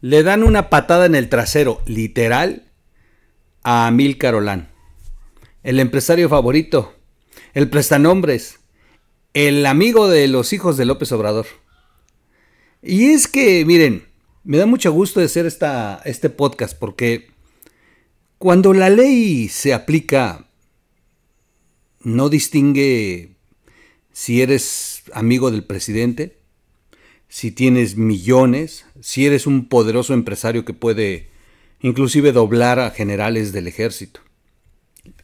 Le dan una patada en el trasero, literal, a Amil Carolán, el empresario favorito, el prestanombres, el amigo de los hijos de López Obrador. Y es que, miren, me da mucho gusto de hacer esta, este podcast porque cuando la ley se aplica, no distingue si eres amigo del presidente, si tienes millones, si eres un poderoso empresario que puede inclusive doblar a generales del ejército.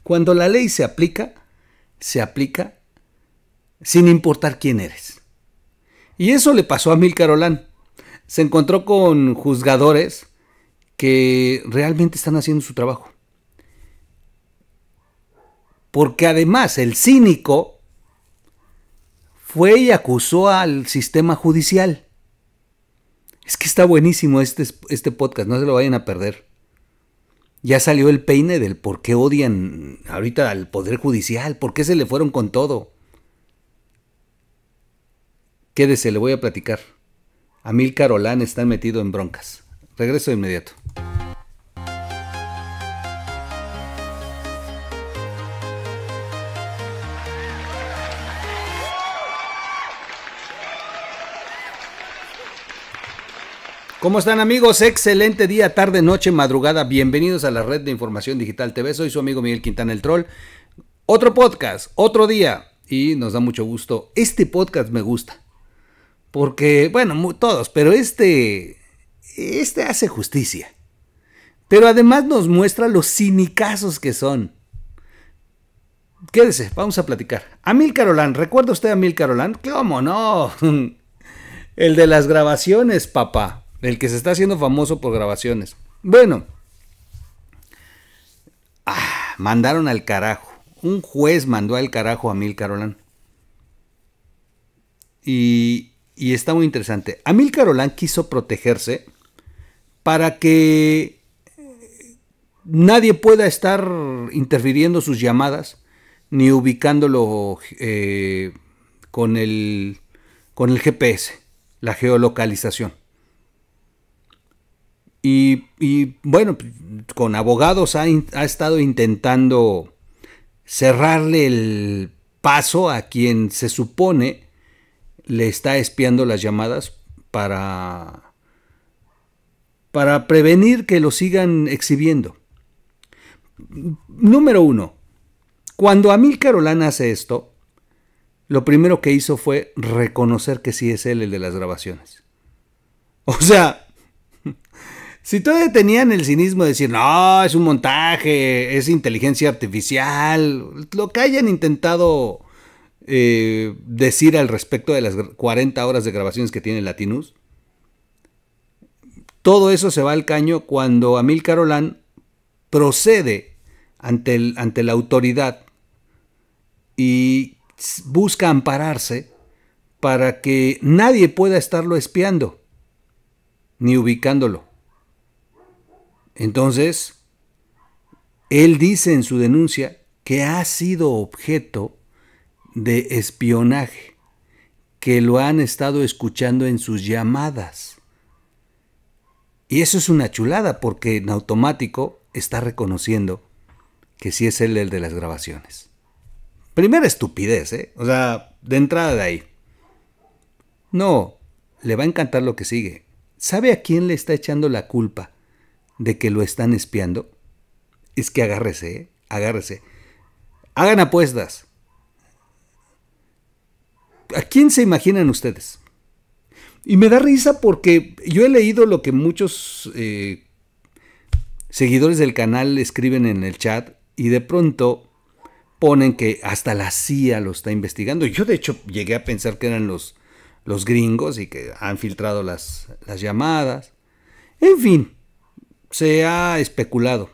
Cuando la ley se aplica, se aplica sin importar quién eres. Y eso le pasó a Mil Se encontró con juzgadores que realmente están haciendo su trabajo. Porque además el cínico fue y acusó al sistema judicial. Es que está buenísimo este, este podcast, no se lo vayan a perder. Ya salió el peine del por qué odian ahorita al Poder Judicial, por qué se le fueron con todo. Quédese, le voy a platicar. A Mil Carolán están metido en broncas. Regreso de inmediato. ¿Cómo están amigos? Excelente día, tarde, noche, madrugada. Bienvenidos a la red de información digital TV. Soy su amigo Miguel Quintana el Troll. Otro podcast, otro día. Y nos da mucho gusto. Este podcast me gusta. Porque, bueno, todos, pero este, este hace justicia. Pero además nos muestra los cinicazos que son. Quédese, vamos a platicar. Amil Carolán, ¿recuerda usted a Amil Carolán? ¿Cómo no? El de las grabaciones, papá. El que se está haciendo famoso por grabaciones. Bueno. Ah, mandaron al carajo. Un juez mandó al carajo a Mil Carolán Y, está muy interesante. Mil Carolán quiso protegerse para que nadie pueda estar interfiriendo sus llamadas ni ubicándolo eh, con, el, con el GPS, la geolocalización. Y, bueno, con abogados ha, estado intentando cerrarle el paso a quien se supone le está espiando las llamadas para, para prevenir que lo sigan exhibiendo. Número uno, cuando Amil Carolán hace esto, lo primero que hizo fue reconocer que sí es él el de las grabaciones. O sea, si todavía tenían el cinismo de decir, no, es un montaje, es inteligencia artificial, lo que hayan intentado eh, decir al respecto de las 40 horas de grabaciones que tiene Latinus, todo eso se va al caño cuando Amil Carolán procede ante, ante la autoridad y busca ampararse para que nadie pueda estarlo espiando ni ubicándolo. Entonces, él dice en su denuncia que ha sido objeto de espionaje, que lo han estado escuchando en sus llamadas. Y eso es una chulada porque en automático está reconociendo que sí es él el de las grabaciones. Primera estupidez, ¿eh? O sea, de entrada de ahí. No, le va a encantar lo que sigue. ¿Sabe a quién le está echando la culpa de que lo están espiando, es que agárrese, ¿eh? agárrese. Hagan apuestas. ¿A quién se imaginan ustedes? Y me da risa porque yo he leído lo que muchos eh, seguidores del canal escriben en el chat y de pronto ponen que hasta la CIA lo está investigando. Yo de hecho llegué a pensar que eran los, los gringos y que han filtrado las, las llamadas. En fin, se ha especulado.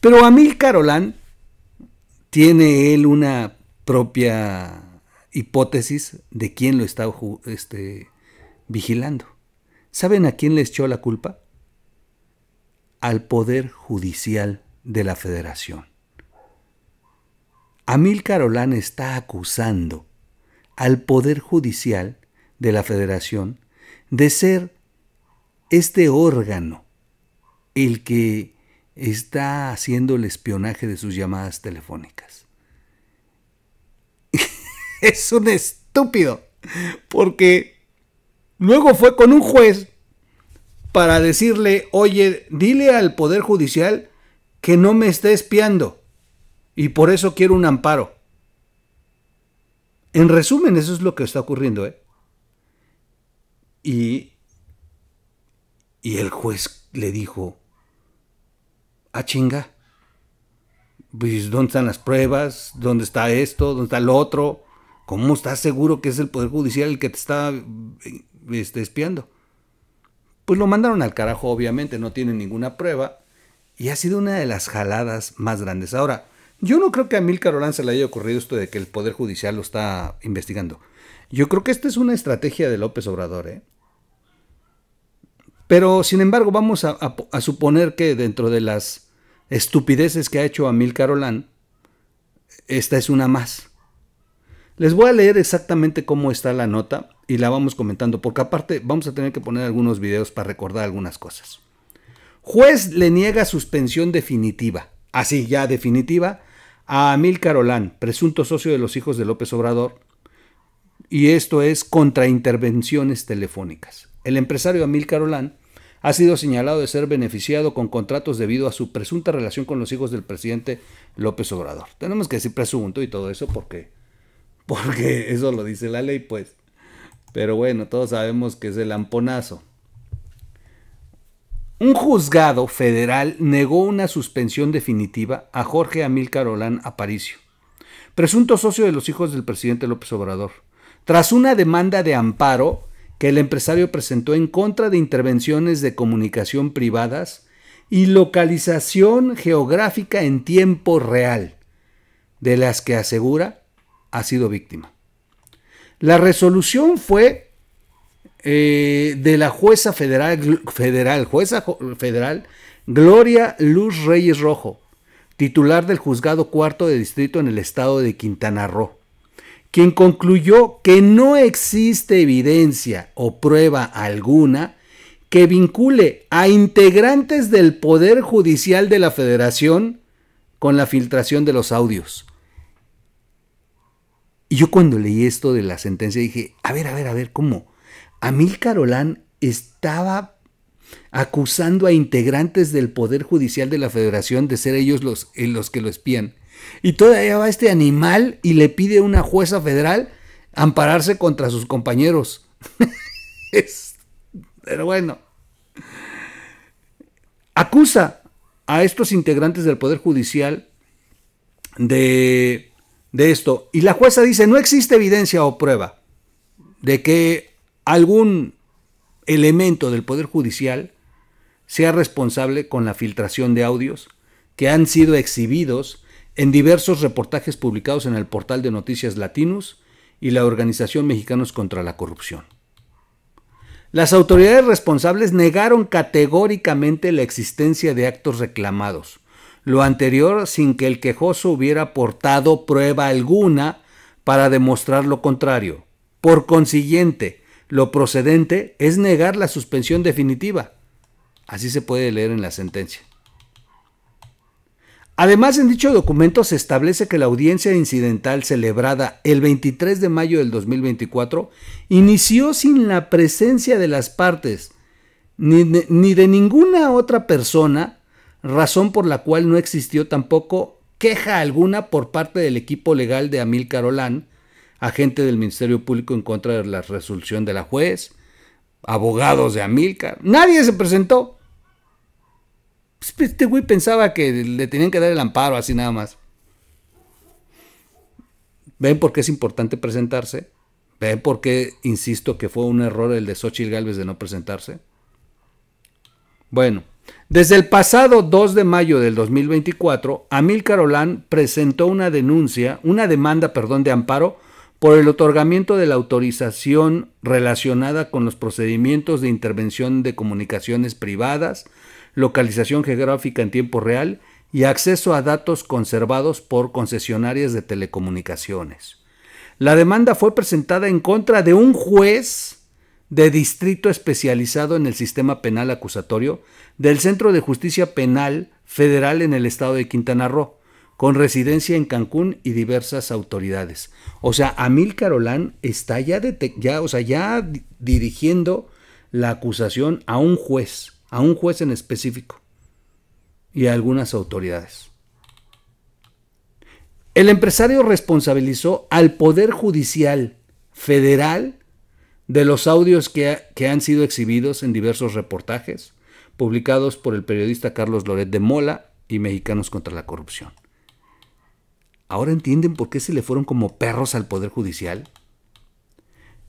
Pero Amil Carolán tiene él una propia hipótesis de quién lo está este, vigilando. ¿Saben a quién le echó la culpa? Al Poder Judicial de la Federación. Amil Carolán está acusando al Poder Judicial de la Federación de ser este órgano el que está haciendo el espionaje de sus llamadas telefónicas. es un estúpido, porque luego fue con un juez para decirle, oye, dile al Poder Judicial que no me esté espiando y por eso quiero un amparo. En resumen, eso es lo que está ocurriendo. ¿eh? Y, y el juez le dijo, ah, chinga, pues, ¿dónde están las pruebas? ¿Dónde está esto? ¿Dónde está lo otro? ¿Cómo estás seguro que es el Poder Judicial el que te está eh, este, espiando? Pues lo mandaron al carajo, obviamente, no tienen ninguna prueba. Y ha sido una de las jaladas más grandes. Ahora, yo no creo que a Milcar Orán se le haya ocurrido esto de que el Poder Judicial lo está investigando. Yo creo que esta es una estrategia de López Obrador, ¿eh? Pero, sin embargo, vamos a suponer que dentro de las estupideces que ha hecho Amil carolán esta es una más. Les voy a leer exactamente cómo está la nota y la vamos comentando, porque aparte vamos a tener que poner algunos videos para recordar algunas cosas. Juez le niega suspensión definitiva, así ya definitiva, a Amil Carolán, presunto socio de los hijos de López Obrador, y esto es contra intervenciones telefónicas. El empresario Amil Carolán ha sido señalado de ser beneficiado con contratos debido a su presunta relación con los hijos del presidente López Obrador. Tenemos que decir presunto y todo eso porque, porque eso lo dice la ley, pues. Pero bueno, todos sabemos que es el amponazo. Un juzgado federal negó una suspensión definitiva a Jorge Amilcar Olán Aparicio, presunto socio de los hijos del presidente López Obrador, tras una demanda de amparo que el empresario presentó en contra de intervenciones de comunicación privadas y localización geográfica en tiempo real, de las que asegura ha sido víctima. La resolución fue eh, de la jueza federal, federal, jueza federal Gloria Luz Reyes Rojo, titular del juzgado cuarto de distrito en el estado de Quintana Roo quien concluyó que no existe evidencia o prueba alguna que vincule a integrantes del Poder Judicial de la Federación con la filtración de los audios. Y yo cuando leí esto de la sentencia dije, a ver, a ver, a ver, ¿cómo? Amil Carolán estaba acusando a integrantes del Poder Judicial de la Federación de ser ellos los, eh, los que lo espían. Y todavía va este animal y le pide a una jueza federal ampararse contra sus compañeros. pero bueno. Acusa a estos integrantes del Poder Judicial de, de esto. Y la jueza dice, no existe evidencia o prueba de que algún elemento del Poder Judicial sea responsable con la filtración de audios que han sido exhibidos en diversos reportajes publicados en el portal de noticias Latinos y la Organización Mexicanos contra la Corrupción. Las autoridades responsables negaron categóricamente la existencia de actos reclamados, lo anterior sin que el quejoso hubiera aportado prueba alguna para demostrar lo contrario. Por consiguiente, lo procedente es negar la suspensión definitiva. Así se puede leer en la sentencia. Además, en dicho documento se establece que la audiencia incidental celebrada el 23 de mayo del 2024 inició sin la presencia de las partes, ni de, ninguna otra persona, razón por la cual no existió tampoco queja alguna por parte del equipo legal de Amilcar Olán agente del Ministerio Público en contra de la resolución de la juez, abogados de Amilcar. Nadie se presentó. Pues, pues, este güey pensaba que le tenían que dar el amparo, así nada más. ¿Ven por qué es importante presentarse? ¿Ven por qué insisto que fue un error el de Xochitl Galvez de no presentarse? Bueno, desde el pasado 2 de mayo del 2024, Amil Carolán presentó una denuncia, una demanda, perdón, de amparo por el otorgamiento de la autorización relacionada con los procedimientos de intervención de comunicaciones privadas, localización geográfica en tiempo real y acceso a datos conservados por concesionarias de telecomunicaciones. La demanda fue presentada en contra de un juez de distrito especializado en el sistema penal acusatorio del Centro de Justicia Penal Federal en el estado de Quintana Roo, con residencia en Cancún y diversas autoridades. O sea, Amil Carolán está ya, ya dirigiendo la acusación a un juez a un juez en específico y a algunas autoridades. El empresario responsabilizó al Poder Judicial Federal de los audios que, han sido exhibidos en diversos reportajes publicados por el periodista Carlos Loret de Mola y Mexicanos contra la Corrupción. ¿Ahora entienden por qué se le fueron como perros al Poder Judicial?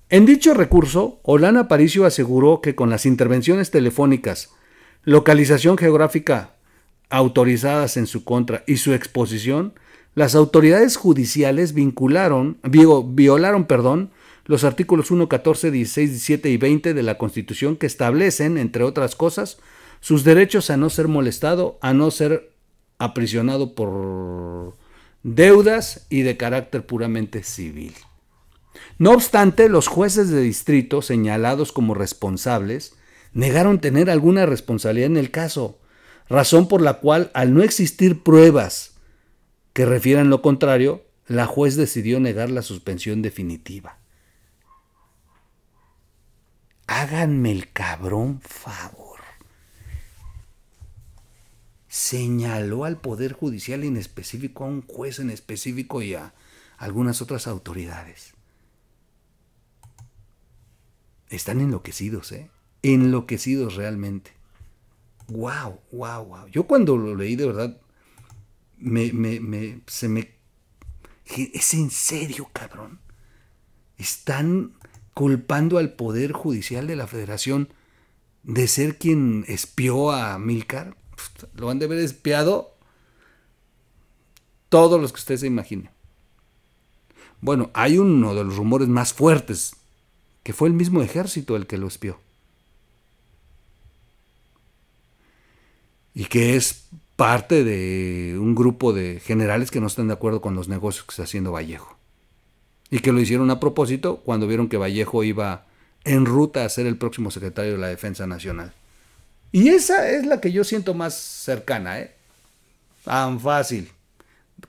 En dicho recurso, Olana Paricio aseguró que con las intervenciones telefónicas localización geográfica autorizadas en su contra y su exposición, las autoridades judiciales vincularon, violaron perdón, los artículos 1, 14, 16, 17 y 20 de la Constitución que establecen, entre otras cosas, sus derechos a no ser molestado, a no ser aprisionado por deudas y de carácter puramente civil. No obstante, los jueces de distrito señalados como responsables negaron tener alguna responsabilidad en el caso, razón por la cual, al no existir pruebas que refieran lo contrario, la juez decidió negar la suspensión definitiva. Háganme el cabrón favor. Señaló al Poder Judicial en específico, a un juez en específico y a algunas otras autoridades. Están enloquecidos, ¿eh? enloquecidos realmente. ¡Wow! ¡Wow! ¡Wow! Yo cuando lo leí de verdad, me, se me... Es en serio, cabrón. Están culpando al Poder Judicial de la Federación de ser quien espió a Milcar. Lo han de haber espiado todos los que usted se imagine. Bueno, hay uno de los rumores más fuertes, que fue el mismo ejército el que lo espió. y que es parte de un grupo de generales que no están de acuerdo con los negocios que está haciendo Vallejo. Y que lo hicieron a propósito cuando vieron que Vallejo iba en ruta a ser el próximo secretario de la Defensa Nacional. Y esa es la que yo siento más cercana, ¿eh? Tan fácil.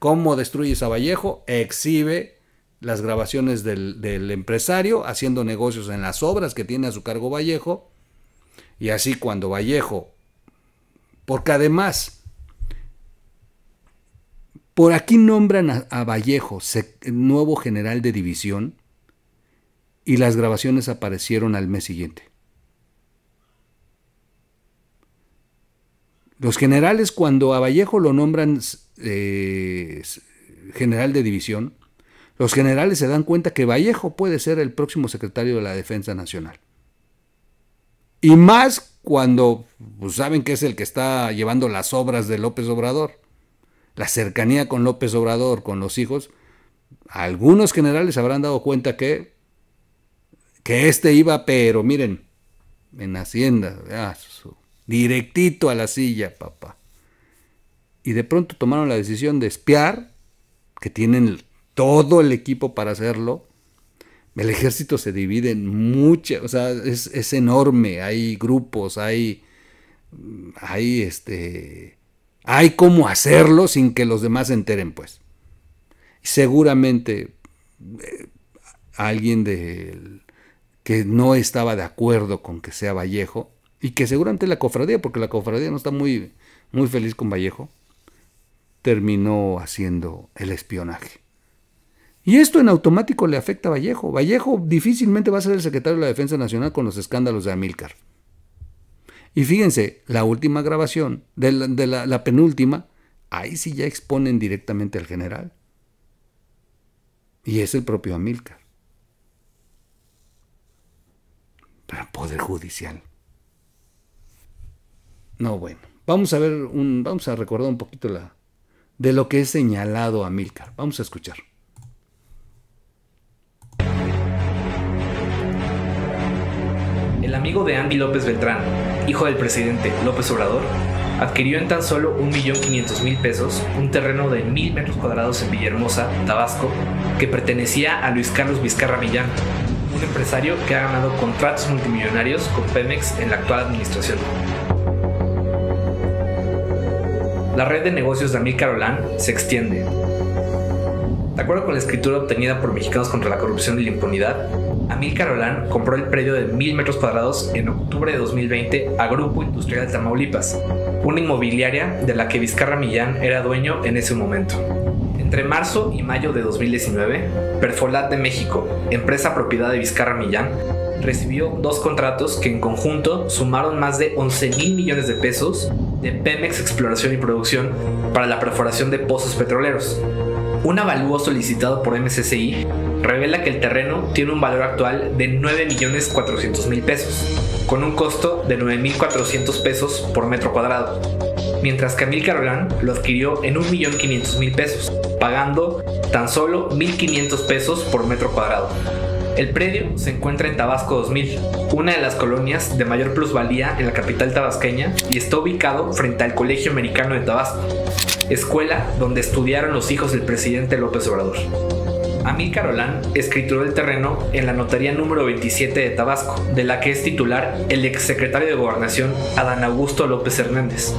¿Cómo destruyes a Vallejo? Exhibe las grabaciones del, del empresario haciendo negocios en las obras que tiene a su cargo Vallejo. Y así cuando Vallejo porque además, por aquí nombran a, Vallejo, nuevo general de división, y las grabaciones aparecieron al mes siguiente. Los generales cuando a Vallejo lo nombran eh, general de división, los generales se dan cuenta que Vallejo puede ser el próximo secretario de la Defensa Nacional. Y más cuando pues, saben que es el que está llevando las obras de López Obrador. La cercanía con López Obrador, con los hijos, algunos generales habrán dado cuenta que, que este iba, pero miren, en Hacienda, directito a la silla, papá. Y de pronto tomaron la decisión de espiar, que tienen todo el equipo para hacerlo, el ejército se divide en muchas, o sea, es, enorme, hay grupos, hay, hay este, hay cómo hacerlo sin que los demás se enteren, pues. Seguramente eh, alguien de, que no estaba de acuerdo con que sea Vallejo, y que seguramente la cofradía, porque la cofradía no está muy, muy feliz con Vallejo, terminó haciendo el espionaje. Y esto en automático le afecta a Vallejo. Vallejo difícilmente va a ser el secretario de la Defensa Nacional con los escándalos de Amílcar. Y fíjense, la última grabación, de la, penúltima, ahí sí ya exponen directamente al general. Y es el propio Amílcar. Para Poder Judicial. No, bueno. Vamos a ver un, vamos a recordar un poquito la, de lo que es señalado a Vamos a escuchar. amigo de Andy López Beltrán, hijo del presidente López Obrador, adquirió en tan solo 1.500.000 pesos un terreno de 1.000 metros cuadrados en Villahermosa, Tabasco, que pertenecía a Luis Carlos Vizcarra Millán, un empresario que ha ganado contratos multimillonarios con Pemex en la actual administración. La red de negocios de Amil Carolán se extiende. De acuerdo con la escritura obtenida por Mexicanos contra la Corrupción y la Impunidad, Amil Olán compró el predio de 1.000 metros cuadrados en octubre de 2020 a Grupo Industrial Tamaulipas, una inmobiliaria de la que Vizcarra Millán era dueño en ese momento. Entre marzo y mayo de 2019, Perfolat de México, empresa propiedad de Vizcarra Millán, recibió dos contratos que en conjunto sumaron más de 11 mil millones de pesos de Pemex Exploración y Producción para la perforación de pozos petroleros. Un avalúo solicitado por MSCI revela que el terreno tiene un valor actual de 9.400.000 pesos, con un costo de 9.400 pesos por metro cuadrado, mientras que Amilcar lo adquirió en 1.500.000 pesos, pagando tan solo 1.500 pesos por metro cuadrado. El predio se encuentra en Tabasco 2000, una de las colonias de mayor plusvalía en la capital tabasqueña y está ubicado frente al Colegio Americano de Tabasco, escuela donde estudiaron los hijos del presidente López Obrador. Amil Carolán, escrituró el terreno en la notaría número 27 de Tabasco, de la que es titular el exsecretario de Gobernación Adán Augusto López Hernández.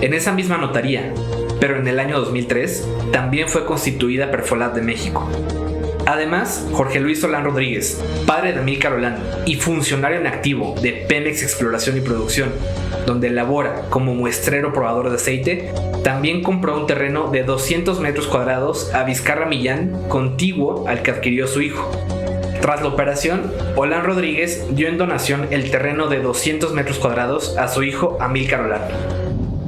En esa misma notaría, pero en el año 2003, también fue constituida Perfolat de México. Además, Jorge Luis Solán Rodríguez, padre de Amil Carolán y funcionario en activo de Pemex Exploración y Producción, donde labora como muestrero probador de aceite, también compró un terreno de 200 metros cuadrados a Vizcarra Millán, contiguo al que adquirió su hijo. Tras la operación, Olan Rodríguez dio en donación el terreno de 200 metros cuadrados a su hijo Amil Carolán.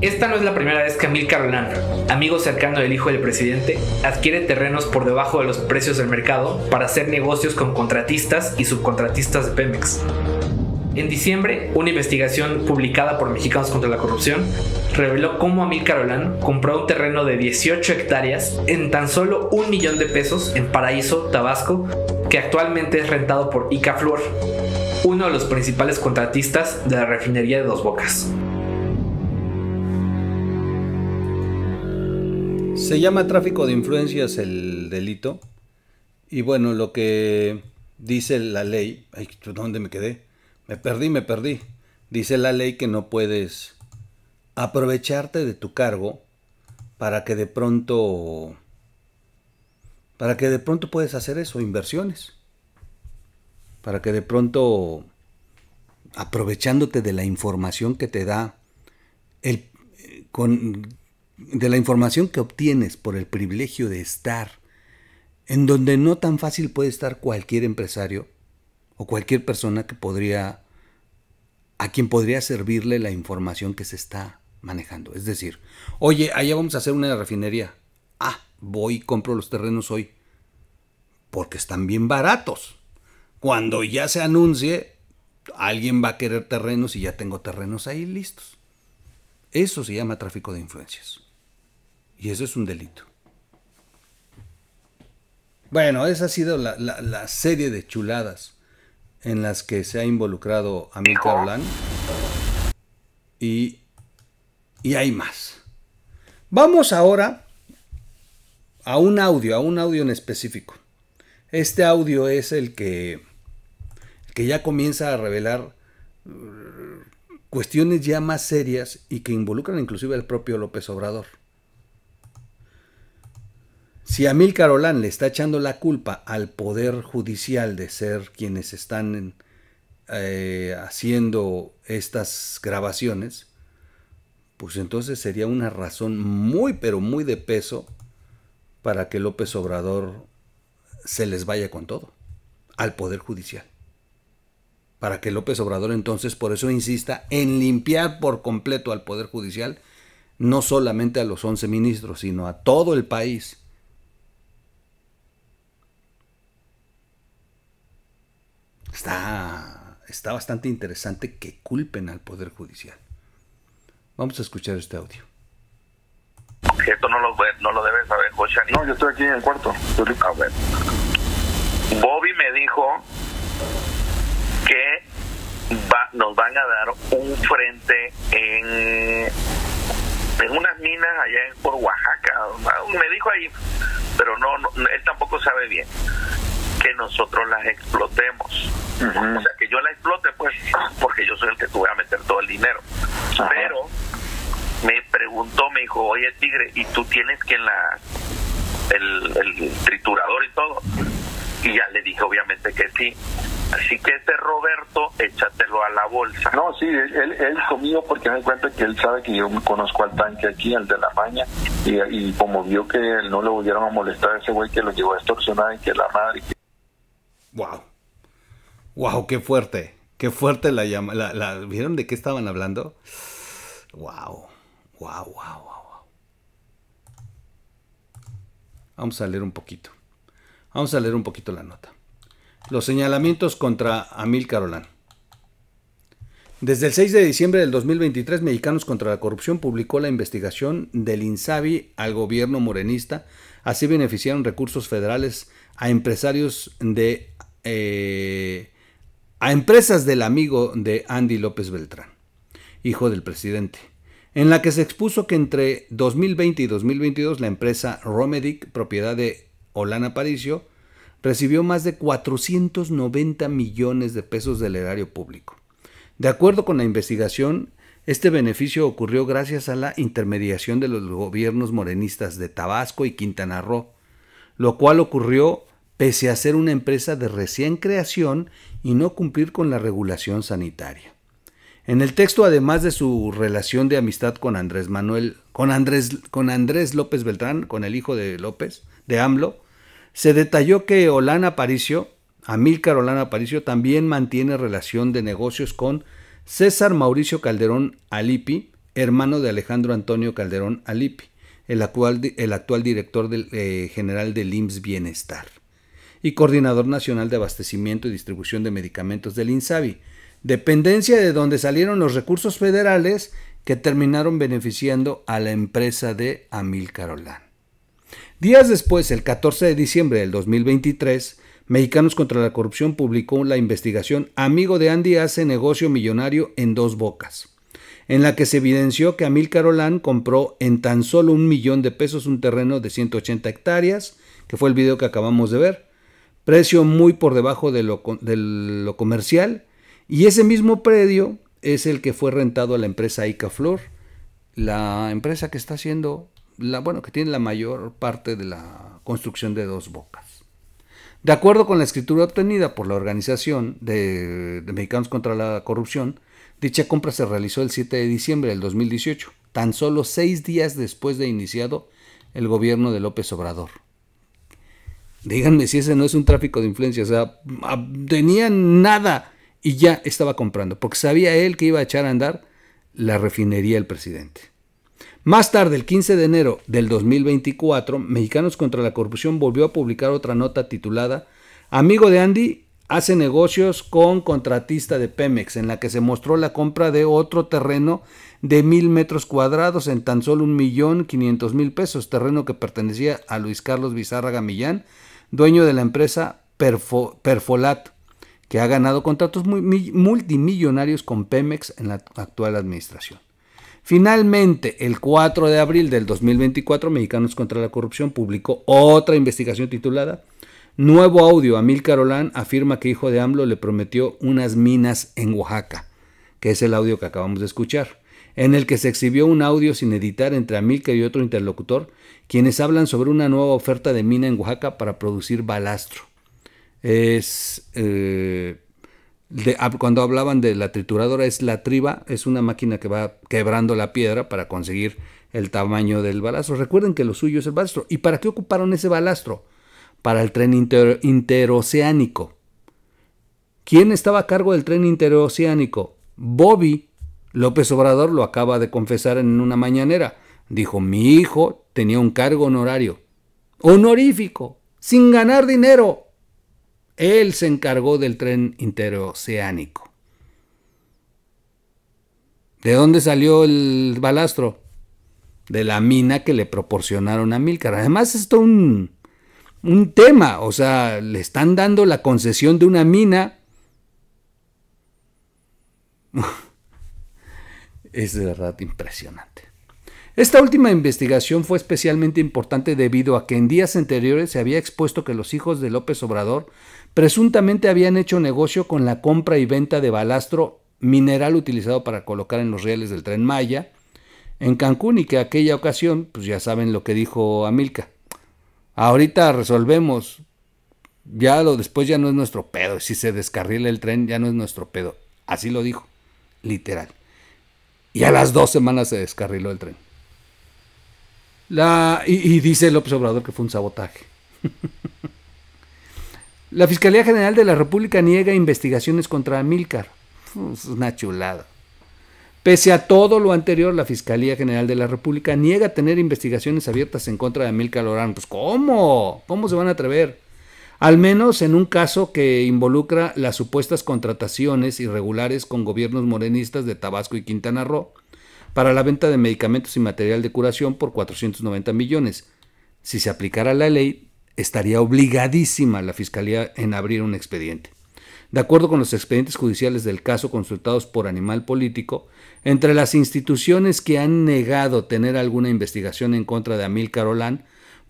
Esta no es la primera vez que Amil Carolán, amigo cercano del hijo del presidente, adquiere terrenos por debajo de los precios del mercado para hacer negocios con contratistas y subcontratistas de Pemex. En diciembre, una investigación publicada por Mexicanos contra la Corrupción reveló cómo Amil Carolán compró un terreno de 18 hectáreas en tan solo un millón de pesos en Paraíso, Tabasco, que actualmente es rentado por Ica uno de los principales contratistas de la refinería de Dos Bocas. Se llama tráfico de influencias el delito. Y bueno, lo que dice la ley. Ay, ¿Dónde me quedé? Me perdí, me perdí. Dice la ley que no puedes aprovecharte de tu cargo para que de pronto para que de pronto puedes hacer eso, inversiones. Para que de pronto aprovechándote de la información que te da de la información que obtienes por el privilegio de estar en donde no tan fácil puede estar cualquier empresario o cualquier persona que podría a quien podría servirle la información que se está manejando. Es decir, oye, allá vamos a hacer una refinería. Ah, voy y compro los terrenos hoy. Porque están bien baratos. Cuando ya se anuncie, alguien va a querer terrenos y ya tengo terrenos ahí listos. Eso se llama tráfico de influencias. Y eso es un delito. Bueno, esa ha sido la, la serie de chuladas en las que se ha involucrado a Holland. Y, y hay más. Vamos ahora a un audio, a un audio en específico. Este audio es el que, que ya comienza a revelar mm, cuestiones ya más serias y que involucran inclusive al propio López Obrador. Si a Mil le está echando la culpa al Poder Judicial de ser quienes están eh, haciendo estas grabaciones, pues entonces sería una razón muy, pero muy de peso para que López Obrador se les vaya con todo al Poder Judicial. Para que López Obrador entonces por eso insista en limpiar por completo al Poder Judicial, no solamente a los 11 ministros, sino a todo el país Está, está bastante interesante que culpen al Poder Judicial. Vamos a escuchar este audio. Esto no lo, no lo debes saber, No, yo estoy aquí en el cuarto. A ah, ver. Bobby me dijo que nos van a dar un frente en, en unas minas allá en, por Oaxaca. Me dijo ahí, pero no, él tampoco sabe bien que nosotros las explotemos. O sea, que yo la explote, pues, porque yo soy el que tuve a meter todo el dinero. Pero me preguntó, me dijo, oye, Tigre, ¿y tú tienes que en la, el, triturador y todo? Y ya le dije, obviamente, que sí. Así que este Roberto, échatelo a la bolsa. No, si, él, él conmigo porque me cuenta que él sabe que yo me conozco al tanque aquí, el de la maña, y, como vio que no lo volvieron a molestar ese güey que lo llevó a extorsionar y que la madre, ¡Wow! ¡Wow! ¡Qué fuerte! ¡Qué fuerte la llama! ¿Vieron de qué estaban hablando? ¡Wow! ¡Wow, wow, wow! Vamos a leer un poquito. Vamos a leer un poquito la nota. Los señalamientos contra Amil Carolán. Desde el 6 de diciembre del 2023, Mexicanos contra la Corrupción publicó la investigación del INSABI al gobierno morenista. Así beneficiaron recursos federales a empresarios de eh, a empresas del amigo de Andy López Beltrán, hijo del presidente, en la que se expuso que entre 2020 y 2022 la empresa Romedic, propiedad de Olana Paricio, recibió más de 490 millones de pesos del erario público. De acuerdo con la investigación, este beneficio ocurrió gracias a la intermediación de los gobiernos morenistas de Tabasco y Quintana Roo, lo cual ocurrió pese a ser una empresa de recién creación y no cumplir con la regulación sanitaria. En el texto, además de su relación de amistad con Andrés Manuel, con Andrés, López Beltrán, con el hijo de López, de AMLO, se detalló que Olana Aparicio, Amílcar Olana Aparicio, también mantiene relación de negocios con César Mauricio Calderón Alipi, hermano de Alejandro Antonio Calderón Alipi, el actual, director eh, general del IMSS Bienestar y coordinador nacional de abastecimiento y distribución de medicamentos del INSABI, dependencia de donde salieron los recursos federales que terminaron beneficiando a la empresa de Amil Carolán. Días después, el 14 de diciembre del 2023, Mexicanos contra la Corrupción publicó la investigación Amigo de Andy hace negocio millonario en dos bocas, en la que se evidenció que Amil Carolán compró en tan solo un millón de pesos un terreno de 180 hectáreas, que fue el video que acabamos de ver, precio muy por debajo de lo, comercial, y ese mismo predio es el que fue rentado a la empresa Icaflor, la empresa que está haciendo, la, bueno, que tiene la mayor parte de la construcción de dos bocas. De acuerdo con la escritura obtenida por la organización de, de Mexicanos contra la Corrupción, dicha compra se realizó el 7 de diciembre del 2018, tan solo seis días después de iniciado el gobierno de López Obrador. Díganme si ese no es un tráfico de influencia. O sea, tenía nada y ya estaba comprando, porque sabía él que iba a echar a andar la refinería el presidente. Más tarde, el 15 de enero del 2024, Mexicanos contra la Corrupción volvió a publicar otra nota titulada Amigo de Andy hace negocios con contratista de Pemex, en la que se mostró la compra de otro terreno de mil metros cuadrados en tan solo un millón quinientos mil pesos, terreno que pertenecía a Luis Carlos Bizarra Millán, dueño de la empresa Perfolat, que ha ganado contratos multimillonarios con Pemex en la actual administración. Finalmente, el 4 de abril del 2024, Mexicanos contra la Corrupción publicó otra investigación titulada Nuevo audio. Amil Carolán afirma que hijo de AMLO le prometió unas minas en Oaxaca, que es el audio que acabamos de escuchar en el que se exhibió un audio sin editar entre Amilcar y otro interlocutor, quienes hablan sobre una nueva oferta de mina en Oaxaca para producir balastro. Es. Eh, cuando hablaban de la trituradora, es la triba, es una máquina que va quebrando la piedra para conseguir el tamaño del balastro. Recuerden que lo suyo es el balastro. ¿Y para qué ocuparon ese balastro? Para el tren interoceánico. ¿Quién estaba a cargo del tren interoceánico? Bobby López Obrador lo acaba de confesar en una mañanera. Dijo, mi hijo tenía un cargo honorario, honorífico, sin ganar dinero. Él se encargó del tren interoceánico. ¿De dónde salió el balastro? De la mina que le proporcionaron a Milcar. Además, esto es un, un tema. O sea, le están dando la concesión de una mina es de verdad impresionante. Esta última investigación fue especialmente importante debido a que en días anteriores se había expuesto que los hijos de López Obrador presuntamente habían hecho negocio con la compra y venta de balastro mineral utilizado para colocar en los rieles del tren Maya en Cancún y que aquella ocasión, pues ya saben lo que dijo Amilca. Ahorita resolvemos, ya lo después ya no es nuestro pedo, si se descarrila el tren ya no es nuestro pedo. Así lo dijo, literal. Y a las dos semanas se descarriló el tren. La, y, dice López Obrador que fue un sabotaje. la Fiscalía General de la República niega investigaciones contra Amílcar. Es una chulada. Pese a todo lo anterior, la Fiscalía General de la República niega tener investigaciones abiertas en contra de Amílcar Lorán. Pues ¿cómo? ¿Cómo se van a atrever? al menos en un caso que involucra las supuestas contrataciones irregulares con gobiernos morenistas de Tabasco y Quintana Roo para la venta de medicamentos y material de curación por 490 millones. Si se aplicara la ley, estaría obligadísima la Fiscalía en abrir un expediente. De acuerdo con los expedientes judiciales del caso consultados por Animal Político, entre las instituciones que han negado tener alguna investigación en contra de Amil Carolán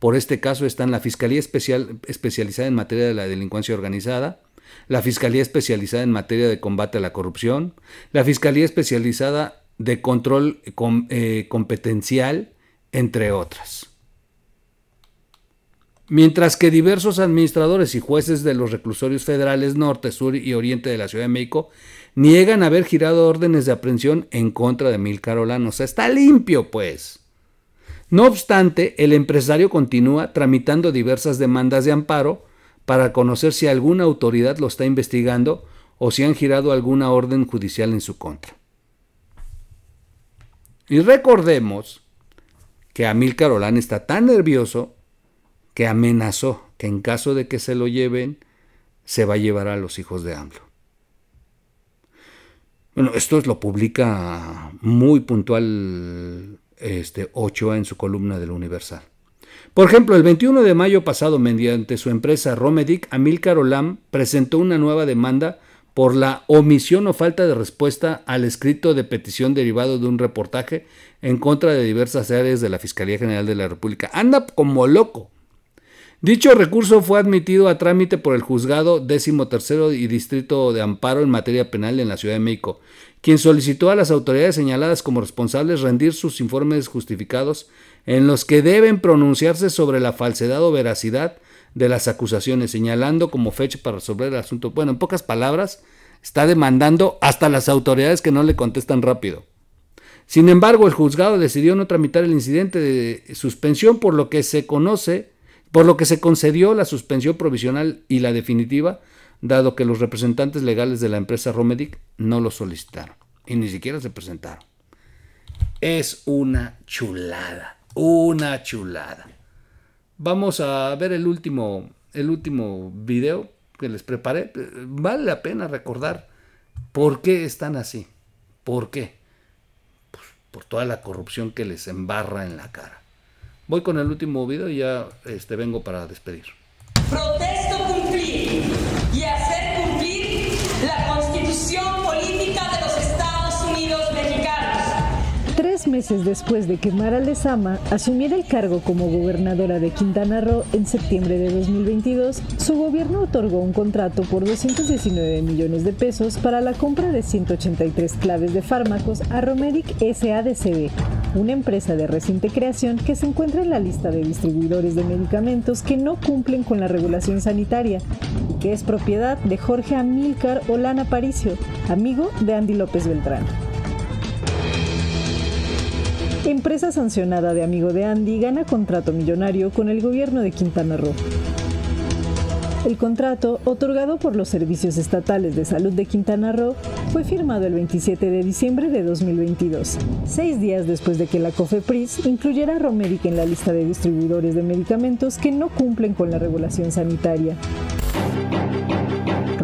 por este caso están la Fiscalía especializada en materia de la delincuencia organizada, la Fiscalía especializada en materia de combate a la corrupción, la Fiscalía especializada de control eh, competencial, entre otras. Mientras que diversos administradores y jueces de los reclusorios federales norte, sur y oriente de la Ciudad de México niegan haber girado órdenes de aprehensión en contra de mil carolanos, O sea, está limpio, pues. No obstante, el empresario continúa tramitando diversas demandas de amparo para conocer si alguna autoridad lo está investigando o si han girado alguna orden judicial en su contra. Y recordemos que Amil Carolán está tan nervioso que amenazó que en caso de que se lo lleven, se va a llevar a los hijos de AMLO. Bueno, esto lo publica muy puntual este, a en su columna del Universal. Por ejemplo, el 21 de mayo pasado, mediante su empresa Romedic, Amilcar Olam presentó una nueva demanda por la omisión o falta de respuesta al escrito de petición derivado de un reportaje en contra de diversas áreas de la Fiscalía General de la República. Anda como loco. Dicho recurso fue admitido a trámite por el juzgado tercero y Distrito de Amparo en materia penal en la Ciudad de México, quien solicitó a las autoridades señaladas como responsables rendir sus informes justificados en los que deben pronunciarse sobre la falsedad o veracidad de las acusaciones, señalando como fecha para resolver el asunto. Bueno, en pocas palabras, está demandando hasta las autoridades que no le contestan rápido. Sin embargo, el juzgado decidió no tramitar el incidente de suspensión, por lo que se conoce por lo que se concedió la suspensión provisional y la definitiva, dado que los representantes legales de la empresa Romedic no lo solicitaron y ni siquiera se presentaron. Es una chulada, una chulada. Vamos a ver el último, el último video que les preparé. Vale la pena recordar por qué están así. ¿Por qué? Pues por toda la corrupción que les embarra en la cara. Voy con el último video y ya este, vengo para despedir. meses después de que Mara Lezama asumiera el cargo como gobernadora de Quintana Roo en septiembre de 2022, su gobierno otorgó un contrato por 219 millones de pesos para la compra de 183 claves de fármacos a Romedic SADCB, una empresa de reciente creación que se encuentra en la lista de distribuidores de medicamentos que no cumplen con la regulación sanitaria y que es propiedad de Jorge Amílcar Olana Paricio, amigo de Andy López Beltrán. Empresa sancionada de amigo de Andy gana contrato millonario con el gobierno de Quintana Roo. El contrato, otorgado por los Servicios Estatales de Salud de Quintana Roo, fue firmado el 27 de diciembre de 2022, seis días después de que la COFEPRIS incluyera a Romedic en la lista de distribuidores de medicamentos que no cumplen con la regulación sanitaria.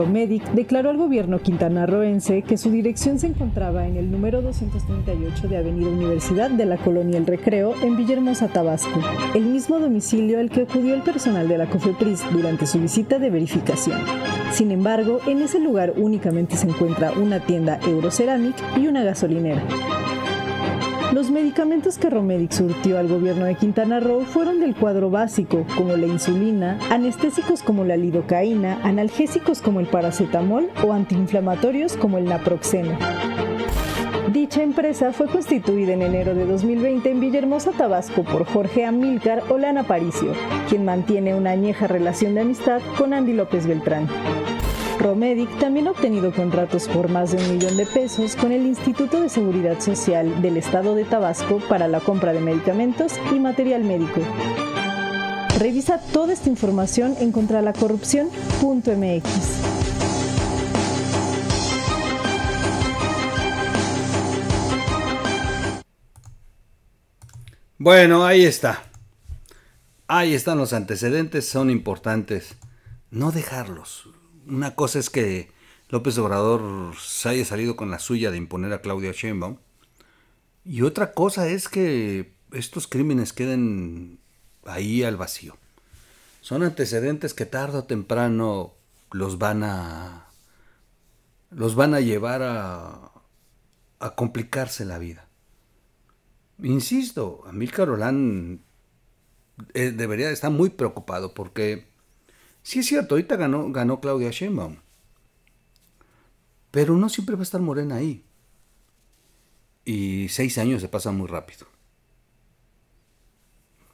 Medic declaró al gobierno quintanarroense que su dirección se encontraba en el número 238 de Avenida Universidad de la Colonia El Recreo en Villahermosa, Tabasco, el mismo domicilio al que acudió el personal de la COFEPRIS durante su visita de verificación. Sin embargo, en ese lugar únicamente se encuentra una tienda Euroceramic y una gasolinera. Los medicamentos que Romedic surtió al gobierno de Quintana Roo fueron del cuadro básico, como la insulina, anestésicos como la lidocaína, analgésicos como el paracetamol o antiinflamatorios como el naproxeno. Dicha empresa fue constituida en enero de 2020 en Villahermosa, Tabasco, por Jorge Amílcar Olana Paricio, quien mantiene una añeja relación de amistad con Andy López Beltrán. Promedic también ha obtenido contratos por más de un millón de pesos con el Instituto de Seguridad Social del Estado de Tabasco para la compra de medicamentos y material médico. Revisa toda esta información en contralacorrupción.mx. Bueno, ahí está. Ahí están los antecedentes, son importantes. No dejarlos, una cosa es que López Obrador se haya salido con la suya de imponer a Claudia Sheinbaum. Y otra cosa es que estos crímenes queden ahí al vacío. Son antecedentes que tarde o temprano los van a los van a llevar a, complicarse la vida. Insisto, a mí Carolán eh, debería estar muy preocupado porque Sí es cierto, ahorita ganó, ganó Claudia Sheinbaum. Pero no siempre va a estar Morena ahí. Y seis años se pasan muy rápido.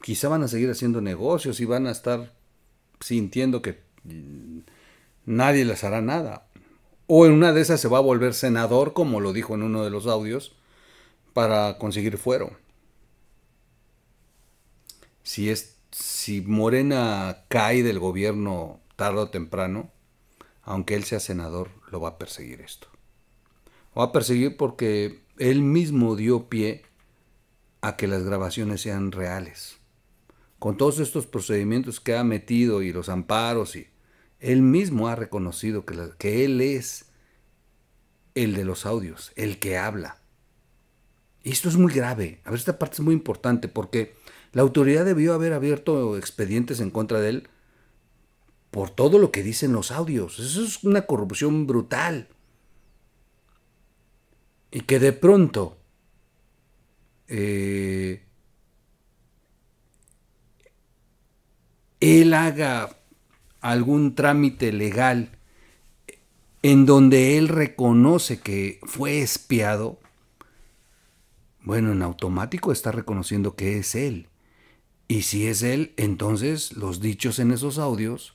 Quizá van a seguir haciendo negocios y van a estar sintiendo que nadie les hará nada. O en una de esas se va a volver senador, como lo dijo en uno de los audios, para conseguir fuero. Si es si Morena cae del gobierno tarde o temprano, aunque él sea senador, lo va a perseguir esto. Lo va a perseguir porque él mismo dio pie a que las grabaciones sean reales. Con todos estos procedimientos que ha metido y los amparos, y, él mismo ha reconocido que, que él es el de los audios, el que habla. Y esto es muy grave. A ver, esta parte es muy importante porque la autoridad debió haber abierto expedientes en contra de él por todo lo que dicen los audios. Eso es una corrupción brutal. Y que de pronto eh, él haga algún trámite legal en donde él reconoce que fue espiado, bueno, en automático está reconociendo que es él. Y si es él, entonces los dichos en esos audios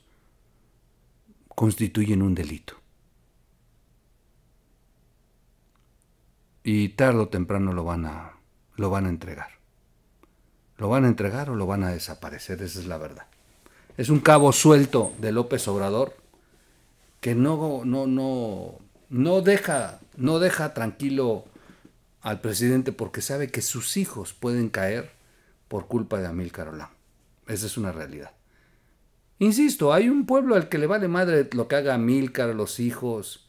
constituyen un delito. Y tarde o temprano lo van a, lo van a entregar. Lo van a entregar o lo van a desaparecer, esa es la verdad. Es un cabo suelto de López Obrador que no, no, no, no deja, no deja tranquilo al presidente porque sabe que sus hijos pueden caer por culpa de Amílcar Esa es una realidad. Insisto, hay un pueblo al que le vale madre lo que haga Amílcar, los hijos,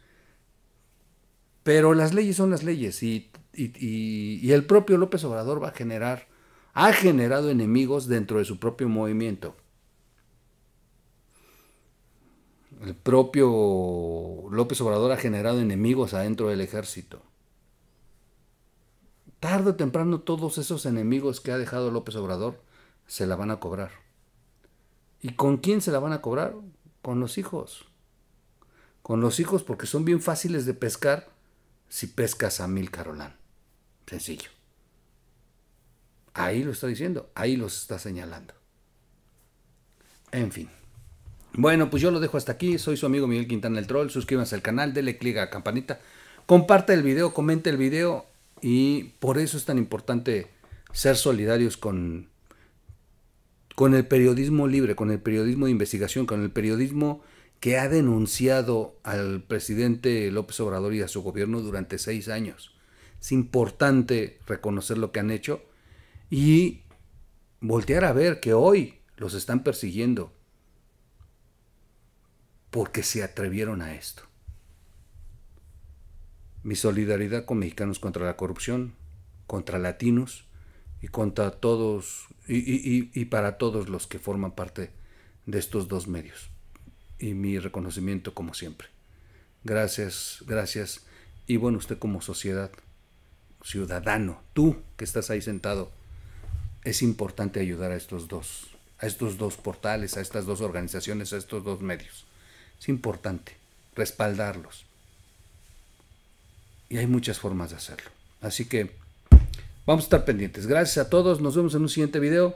pero las leyes son las leyes y, y el propio López Obrador va a generar, ha generado enemigos dentro de su propio movimiento. El propio López Obrador ha generado enemigos adentro del ejército tarde o temprano todos esos enemigos que ha dejado López Obrador se la van a cobrar. ¿Y con quién se la van a cobrar? Con los hijos. Con los hijos porque son bien fáciles de pescar si pescas a Mil Carolán. Sencillo. Ahí lo está diciendo, ahí los está señalando. En fin. Bueno, pues yo lo dejo hasta aquí. Soy su amigo Miguel Quintana el Troll. Suscríbanse al canal, denle click a la campanita. Comparte el video, comente el video y por eso es tan importante ser solidarios con, con el periodismo libre, con el periodismo de investigación, con el periodismo que ha denunciado al presidente López Obrador y a su gobierno durante seis años. Es importante reconocer lo que han hecho y voltear a ver que hoy los están persiguiendo porque se atrevieron a esto. Mi solidaridad con mexicanos contra la corrupción, contra latinos y contra todos y, para todos los que forman parte de estos dos medios. Y mi reconocimiento como siempre. Gracias, gracias. Y bueno, usted como sociedad, ciudadano, tú que estás ahí sentado, es importante ayudar a estos dos, a estos dos portales, a estas dos organizaciones, a estos dos medios. Es importante respaldarlos. Y hay muchas formas de hacerlo. Así que vamos a estar pendientes. Gracias a todos. Nos vemos en un siguiente video.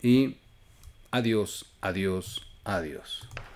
Y adiós, adiós, adiós.